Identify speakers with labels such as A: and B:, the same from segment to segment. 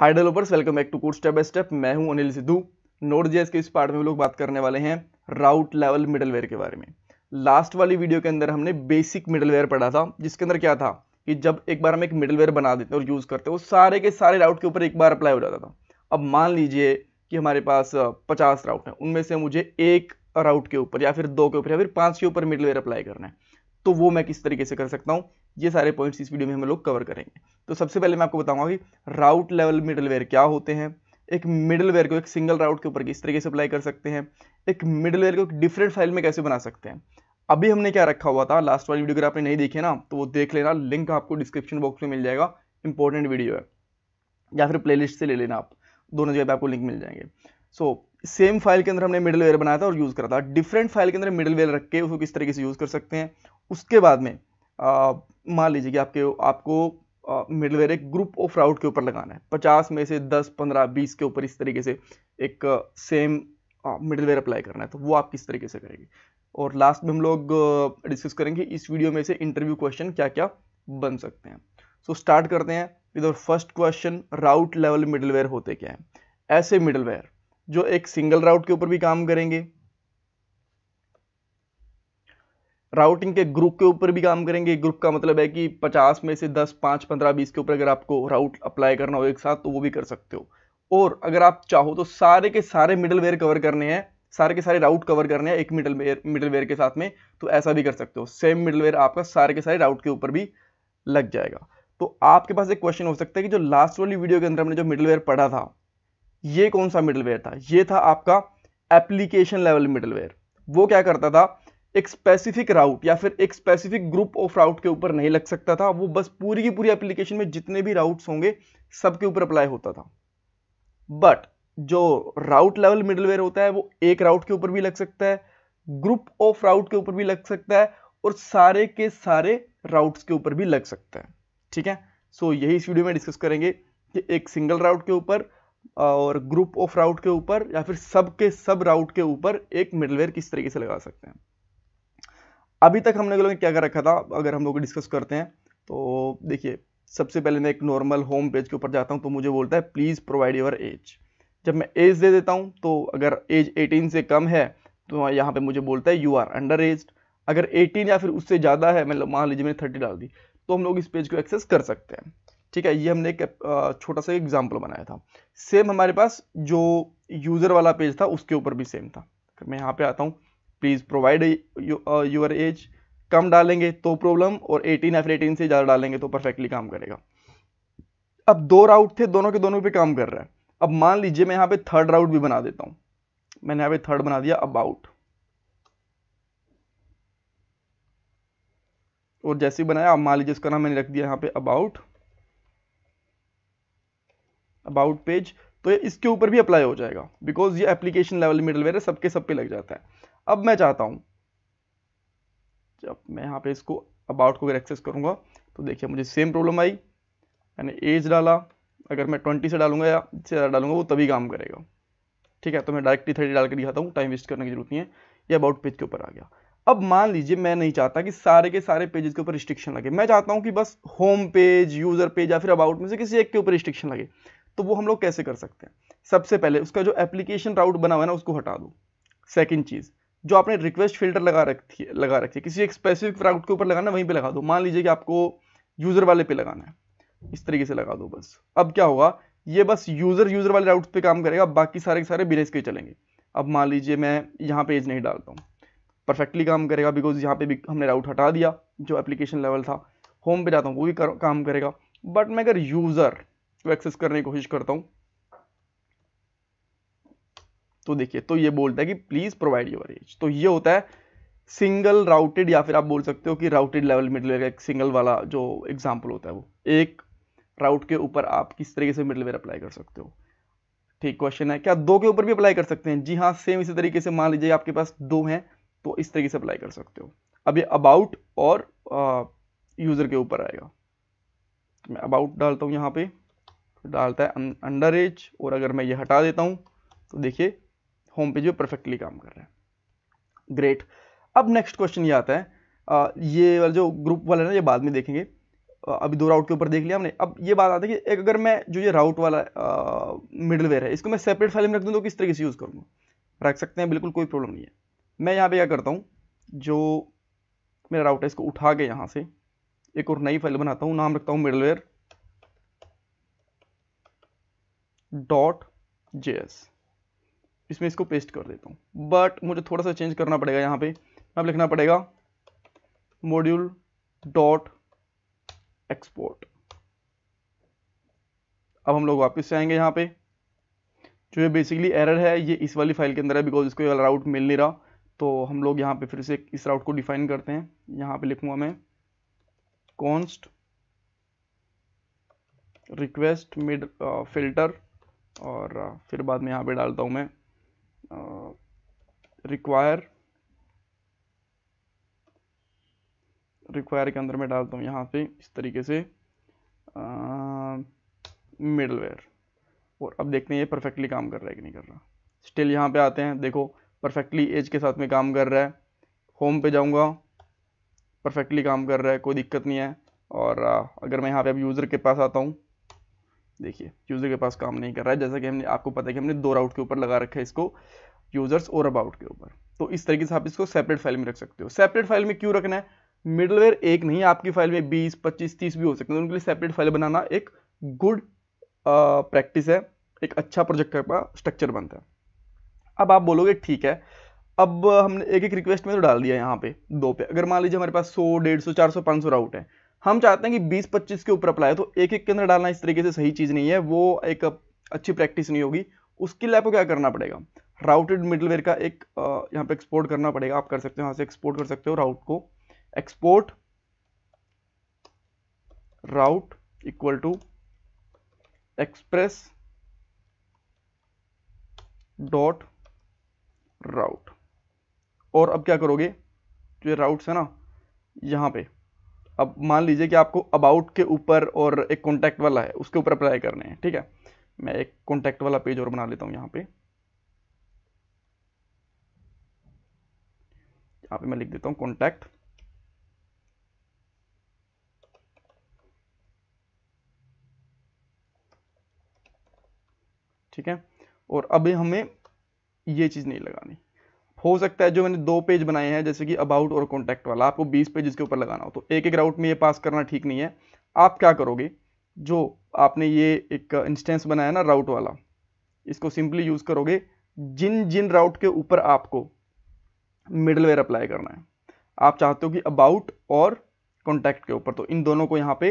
A: high developers welcome back to course step by step मैं हूं Anil Sidhu note JS के इस पार्ट में हम लोग बात करने वाले हैं राउट लेवल मिडलवेयर के बारे में लास्ट वाली वीडियो के अंदर हमने बेसिक मिडलवेयर पढ़ा था जिसके अंदर क्या था कि जब एक बार हम एक मिडलवेयर बना देते हैं और यूज़ करते हैं वो सारे के सारे राउट के ऊपर एक बार अप्लाई हो जाता था अब मान लीजिए कि हमारे पास पचास राउट हैं उनमें से मुझे एक राउट के ऊपर या फिर दो के ऊपर या फिर पाँच के ऊपर मिडलवेयर अप्लाई करना है तो वो मैं किस तरीके से कर सकता हूँ ये सारे पॉइंट्स इस वीडियो में हम लोग कवर करेंगे तो सबसे पहले मैं आपको बताऊंगा कि राउट लेवल मिडलवेयर क्या होते हैं एक मिडलवेयर को एक सिंगल राउट के ऊपर किस तरीके से अप्लाई कर सकते हैं एक मिडलवेयर को एक डिफरेंट फाइल में कैसे बना सकते हैं अभी हमने क्या रखा हुआ था लास्ट वाली वीडियो अगर आपने नहीं देखे ना तो वो देख लेना लिंक आपको डिस्क्रिप्शन बॉक्स में मिल जाएगा इंपॉर्टेंट वीडियो है या फिर प्लेलिस्ट से ले लेना आप दोनों जगह पर आपको लिंक मिल जाएंगे सो सेम फाइल के अंदर हमने मिडलवेयर बनाया था और यूज़ करा था डिफरेंट फाइल के अंदर मिडलवेयर रख के उसको किस तरीके से यूज़ कर सकते हैं उसके बाद में मान लीजिए कि आपके आपको मिडलवेयर एक ग्रुप ऑफ राउट के ऊपर लगाना है पचास में से दस पंद्रह बीस के ऊपर इस तरीके से एक सेम मिडलवेयर अप्लाई करना है तो वो आप किस तरीके से करेंगे और लास्ट में हम लोग डिस्कस करेंगे इस वीडियो में से इंटरव्यू क्वेश्चन क्या क्या बन सकते हैं सो so, स्टार्ट करते हैं विद और first question route level middleware होते क्या हैं ऐसे मिडलवेयर जो एक सिंगल राउट के ऊपर भी काम करेंगे राउटिंग के ग्रुप के ऊपर भी काम करेंगे ग्रुप का मतलब है कि 50 में से 10 5 15 20 के ऊपर अगर आपको राउट अप्लाई करना हो एक साथ तो वो भी कर सकते हो और अगर आप चाहो तो सारे के सारे मिडल वेयर कवर करने हैं सारे के सारे राउट कवर करने हैं एक मिडल वेयर मिडल वेयर के साथ में तो ऐसा भी कर सकते हो सेम मिडल वेयर आपका सारे के सारे राउट के ऊपर भी लग जाएगा तो आपके पास एक क्वेश्चन हो सकता है कि जो लास्ट वाली वीडियो के अंदर हमने जो मिडल वेयर पढ़ा था ये कौन सा मिडल वेयर था ये था आपका एप्लीकेशन लेवल मिडल वेयर वो क्या करता था एक स्पेसिफिक राउट या फिर एक स्पेसिफिक ग्रुप ऑफ राउट के ऊपर नहीं लग सकता था वो बस पूरी की पूरी एप्लीकेशन में जितने भी राउट्स होंगे सबके ऊपर अप्लाई होता था बट जो राउट लेवल मिडलवेयर होता है वो एक राउट के ऊपर भी लग सकता है ग्रुप ऑफ राउट के ऊपर भी लग सकता है और सारे के सारे राउट्स के ऊपर भी लग सकता है ठीक है सो so, यही इस वीडियो में डिस्कस करेंगे कि एक सिंगल राउट के ऊपर और ग्रुप ऑफ राउट के ऊपर या फिर सब के सब राउट के ऊपर एक मिडलवेयर किस तरीके से लगा सकते हैं अभी तक हमने लोगों ने क्या कर रखा था अगर हम लोग डिस्कस करते हैं तो देखिए सबसे पहले मैं एक नॉर्मल होम पेज के ऊपर जाता हूँ तो मुझे बोलता है प्लीज़ प्रोवाइड योर एज जब मैं एज दे देता हूँ तो अगर एज 18 से कम है तो यहाँ पे मुझे बोलता है यू आर अंडर एज अगर 18 या फिर उससे ज़्यादा है मतलब मान लीजिए मैंने 30 डाल दी तो हम लोग इस पेज को एक्सेस कर सकते हैं ठीक है ये हमने एक छोटा सा एग्जाम्पल बनाया था सेम हमारे पास जो यूज़र वाला पेज था उसके ऊपर भी सेम था मैं यहाँ पे आता हूँ प्लीज़ प्रोवाइड यूर एज कम डालेंगे तो प्रॉब्लम और 18 या फिर 18 से ज़्यादा डालेंगे तो परफेक्टली काम करेगा अब दो राउट थे दोनों के दोनों पे काम कर रहा है अब मान लीजिए मैं यहाँ पे थर्ड राउट भी बना देता हूं मैंने यहाँ पे थर्ड बना दिया अबाउट और जैसे ही बनाया अब मान लीजिए इसका नाम मैंने रख दिया यहाँ पे अबाउट अबाउट पेज तो इसके ऊपर भी अप्लाई हो जाएगा बिकॉज ये एप्लीकेशन लेवल मिडलवेयर है सबके सब पे लग जाता है अब मैं चाहता हूँ जब मैं यहाँ पे इसको अबाउट को अगर एक्सेस करूँगा तो देखिए मुझे सेम प्रॉब्लम आई मैंने एज डाला अगर मैं ट्वेंटी से डालूंगा या इससे ज़्यादा डालूंगा वो तभी काम करेगा ठीक है तो मैं डायरेक्टली थर्टी डाल के दिखाता हूँ टाइम वेस्ट करने की जरूरत नहीं है ये अबाउट पेज के ऊपर आ गया अब मान लीजिए मैं नहीं चाहता कि सारे के सारे पेजेस के ऊपर रिस्ट्रिक्शन लगे मैं चाहता हूँ कि बस होम पेज यूज़र पेज या फिर अबाउट में से किसी एक के ऊपर रिस्ट्रिक्शन लगे तो वो हम लोग कैसे कर सकते हैं सबसे पहले उसका जो एप्लीकेशन राउट बना हुआ है ना उसको हटा दो सेकेंड चीज़ जो आपने रिक्वेस्ट फिल्टर लगा रखी है लगा रखी है किसी एक स्पेसिफिक प्रोडक्ट के ऊपर लगाना वहीं पे लगा दो मान लीजिए कि आपको यूज़र वाले पे लगाना है इस तरीके से लगा दो बस अब क्या होगा ये बस यूज़र यूज़र वाले राउट पे काम करेगा बाकी सारे के सारे बिना इसके चलेंगे अब मान लीजिए मैं यहाँ पे एज नहीं डालता हूँ परफेक्टली काम करेगा बिकॉज यहाँ पे भी हमने राउट हटा दिया जो एप्लीकेशन लेवल था होम पे जाता हूँ वो भी कर, काम करेगा बट मैं अगर यूज़र को एक्सेस करने की कोशिश करता हूँ तो देखिए तो ये बोलता है कि प्लीज प्रोवाइड योर एज तो ये होता है सिंगल राउटेड या फिर आप बोल सकते हो कि राउटेड लेवल का एक सिंगल वाला जो एग्जाम्पल होता है वो एक राउट के ऊपर आप किस तरीके से मिडलवेयर अप्लाई कर सकते हो ठीक क्वेश्चन है क्या दो के ऊपर भी अप्लाई कर सकते हैं जी हाँ सेम इसी तरीके से मान लीजिए आपके पास दो हैं तो इस तरीके से अप्लाई कर सकते हो अब ये अबाउट और यूज़र के ऊपर आएगा तो मैं अबाउट डालता हूँ यहाँ पे डालता है अंडर एज और अगर मैं ये हटा देता हूँ तो देखिए होम पेज पे परफेक्टली काम कर रहा है ग्रेट अब नेक्स्ट क्वेश्चन ये आता है आ, ये वाला जो ग्रुप वाला है ना ये बाद में देखेंगे अभी दो राउट के ऊपर देख लिया हमने अब ये बात आता है कि एक अगर मैं जो ये राउट वाला मिडलवेयर है इसको मैं सेपरेट फाइल में रख दूँ तो किस तरीके से यूज़ करूँगा रख सकते हैं बिल्कुल कोई प्रॉब्लम नहीं है मैं यहाँ पर क्या करता हूँ जो मेरा राउट है इसको उठा के यहाँ से एक और नई फाइल बनाता हूँ नाम रखता हूँ मिडलवेयर डॉट जे एस इसमें इसको पेस्ट कर देता हूँ बट मुझे थोड़ा सा चेंज करना पड़ेगा यहाँ पे अब लिखना पड़ेगा मॉड्यूल डॉट एक्सपोर्ट अब हम लोग वापस से आएंगे यहाँ पे जो ये बेसिकली एरर है ये इस वाली फाइल के अंदर है बिकॉज इसको ये वाला राउट मिल नहीं रहा तो हम लोग यहाँ पे फिर से इस राउट को डिफाइन करते हैं यहाँ पे लिखूंगा मैं कॉन्स्ट रिक्वेस्ट मिड फिल्टर और फिर बाद में यहाँ पे डालता हूँ मैं uh, रिक्वायर रिक्वायर के अंदर मैं डालता हूँ यहाँ पे इस तरीके से मिडलवेयर और अब देखते हैं ये परफेक्टली काम कर रहा है कि नहीं कर रहा स्टिल यहाँ पे आते हैं देखो परफेक्टली एज के साथ में काम कर रहा है होम पे जाऊँगा परफेक्टली काम कर रहा है कोई दिक्कत नहीं है और अगर मैं यहाँ पे अब यूज़र के पास आता हूँ देखिए यूज़र के पास काम नहीं कर रहा है जैसा कि हमने आपको पता है कि हमने दो राउट के ऊपर लगा रखा है इसको यूजर्स और अबाउट के ऊपर तो इस तरीके से आप इसको सेपरेट फाइल में रख सकते हो सेपरेट फाइल में क्यों रखना है मिडलवेयर एक नहीं आपकी फाइल में 20, 25, 30 भी हो सकते हैं उनके लिए सेपरेट फाइल बनाना एक गुड प्रैक्टिस है एक अच्छा प्रोजेक्ट का स्ट्रक्चर बनता है अब आप बोलोगे ठीक है अब हमने एक एक रिक्वेस्ट में तो डाल दिया यहाँ पे दो पे अगर मान लीजिए हमारे पास सौ डेढ़ सौ चार सौ पाँच सौ राउट है हम चाहते हैं कि 20-25 के ऊपर अप्लाई तो एक एक के अंदर डालना इस तरीके से सही चीज़ नहीं है वो एक अच्छी प्रैक्टिस नहीं होगी उसके लिए आपको क्या करना पड़ेगा राउटेड मिडलवेयर का एक यहाँ पे एक्सपोर्ट करना पड़ेगा आप कर सकते हो यहां से एक्सपोर्ट कर सकते हो राउट को export route equal to express dot route और अब क्या करोगे जो राउट्स है ना यहां पे अब मान लीजिए कि आपको अबाउट के ऊपर और एक कॉन्टैक्ट वाला है उसके ऊपर अप्लाई करने हैं ठीक है मैं एक कॉन्टैक्ट वाला पेज और बना लेता हूँ यहाँ पे यहाँ पे मैं लिख देता हूँ कॉन्टैक्ट ठीक है और अभी हमें ये चीज़ नहीं लगानी हो सकता है जो मैंने दो पेज बनाए हैं जैसे कि अबाउट और कॉन्टैक्ट वाला आपको 20 पेज इसके ऊपर लगाना हो तो एक एक राउट में ये पास करना ठीक नहीं है आप क्या करोगे जो आपने ये एक इंस्टेंस बनाया ना राउट वाला इसको सिंपली यूज़ करोगे जिन जिन राउट के ऊपर आपको मिडलवेयर अप्लाई करना है आप चाहते हो कि अबाउट और कॉन्टैक्ट के ऊपर तो इन दोनों को यहाँ पे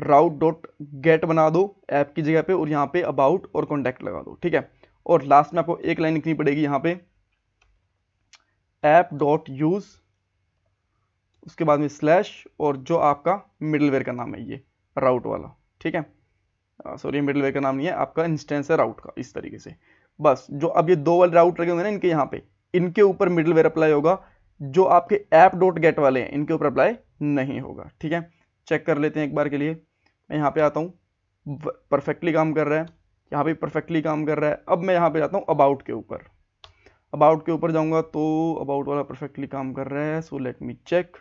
A: राउट डॉट गेट बना दो ऐप की जगह पे और यहाँ पे अबाउट और कॉन्टैक्ट लगा दो ठीक है और लास्ट में आपको एक लाइन लिखनी पड़ेगी यहाँ पे ऐप डॉट यूज़ उसके बाद में स्लैश और जो आपका मिडलवेयर का नाम है ये राउट वाला ठीक है सॉरी मिडलवेयर का नाम नहीं है आपका इंस्टेंस है राउट का इस तरीके से बस जो अब ये दो वाले राउट लगे हुए ना इनके यहाँ पे इनके ऊपर मिडलवेयर अप्लाई होगा जो आपके ऐप डॉट गेट वाले हैं इनके ऊपर अप्लाई नहीं होगा ठीक है चेक कर लेते हैं एक बार के लिए मैं यहाँ पे आता हूँ परफेक्टली काम कर रहा है यहाँ पे परफेक्टली काम कर रहा है अब मैं यहाँ पे जाता हूँ अबाउट के ऊपर अबाउट के ऊपर जाऊंगा तो अबाउट वाला परफेक्टली काम कर रहा है सो लेट मी चेक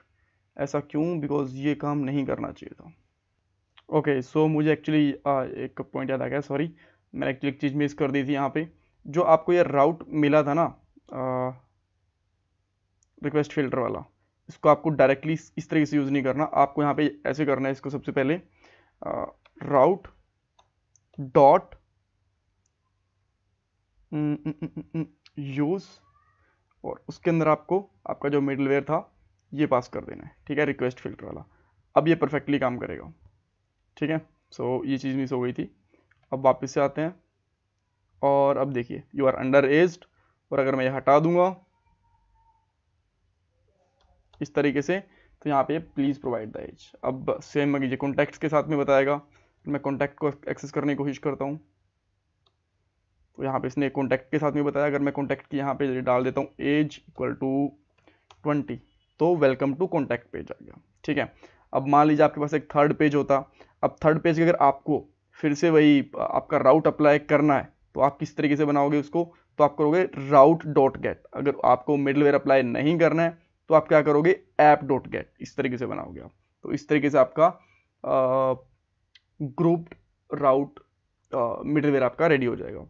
A: ऐसा क्यों बिकॉज ये काम नहीं करना चाहिए था ओके okay, सो so मुझे एक्चुअली एक पॉइंट याद आ गया सॉरी मैंने एक्चुअली एक चीज़ मिस कर दी थी यहाँ पे जो आपको ये राउट मिला था ना रिक्वेस्ट फिल्टर वाला इसको आपको डायरेक्टली इस तरीके से यूज़ नहीं करना आपको यहाँ पे ऐसे करना है इसको सबसे पहले राउट डॉट यूज़ और उसके अंदर आपको आपका जो मिडलवेयर था ये पास कर देना है ठीक है रिक्वेस्ट फिल्टर वाला अब ये परफेक्टली काम करेगा ठीक है सो ये चीज़ मिस हो गई थी अब वापस से आते हैं और अब देखिए यू आर अंडर एज्ड और अगर मैं ये हटा दूंगा इस तरीके से तो यहाँ पे प्लीज़ प्रोवाइड द एज अब सेम ये कॉन्टैक्ट्स के साथ में बताएगा मैं कॉन्टैक्ट को एक्सेस करने की कोशिश करता हूँ तो यहाँ पे इसने कॉन्टैक्ट के साथ में बताया अगर मैं कॉन्टैक्ट की यहाँ पे डाल देता हूँ एज इक्वल टू ट्वेंटी तो वेलकम टू कॉन्टैक्ट पेज आ गया ठीक है अब मान लीजिए आपके पास एक थर्ड पेज होता अब थर्ड पेज अगर आपको फिर से वही आपका राउट अप्लाई करना है तो आप किस तरीके से बनाओगे उसको तो आप करोगे राउट डॉट गेट अगर आपको मिडलवेयर अप्लाई नहीं करना है तो आप क्या करोगे ऐप डॉट गेट इस तरीके से बनाओगे आप तो इस तरीके से आपका ग्रुप राउट मिडलवेयर आपका रेडी हो जाएगा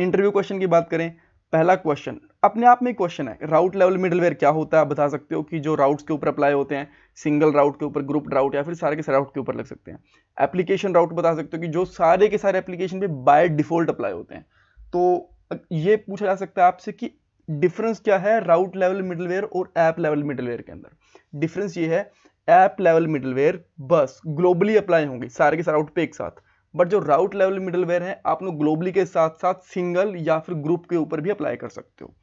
A: इंटरव्यू क्वेश्चन की बात करें पहला क्वेश्चन अपने आप में क्वेश्चन है राउट लेवल मिडलवेयर क्या होता है आप बता सकते हो कि जो राउट्स के ऊपर अप्लाई होते हैं सिंगल राउट के ऊपर ग्रुप राउट या फिर सारे के सारे राउट के ऊपर लग सकते हैं एप्लीकेशन राउट बता सकते हो कि जो सारे के सारे एप्लीकेशन पे बाय डिफॉल्ट अप्लाई होते हैं तो ये पूछा जा सकता है आपसे कि डिफरेंस क्या है राउट लेवल मिडलवेयर और ऐप लेवल मिडलवेयर के अंदर डिफरेंस ये है ऐप लेवल मिडलवेयर बस ग्लोबली अप्लाई होंगे सारे के सारे राउट पे एक साथ बट जो राउट लेवल मिडलवेयर है आप लोग ग्लोबली के साथ साथ सिंगल या फिर ग्रुप के ऊपर भी अप्लाई कर सकते हो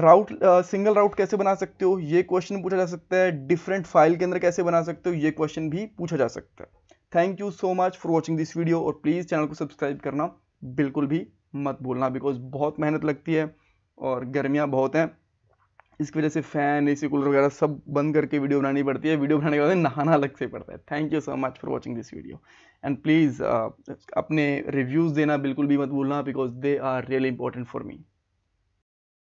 A: राउट सिंगल राउट कैसे बना सकते हो ये क्वेश्चन पूछा जा सकता है डिफरेंट फाइल के अंदर कैसे बना सकते हो ये क्वेश्चन भी पूछा जा सकता है thank you so much for watching this video और प्लीज़ चैनल को सब्सक्राइब करना बिल्कुल भी मत भूलना बिकॉज बहुत मेहनत लगती है और गर्मियाँ बहुत हैं इसकी वजह से फ़ैन ए कूलर वगैरह सब बंद करके वीडियो बनानी पड़ती है वीडियो बनाने के बाद नहाना अलग से पड़ता है thank you so much for watching this video and please अपने रिव्यूज़ देना बिल्कुल भी मत भूलना because they are really important for me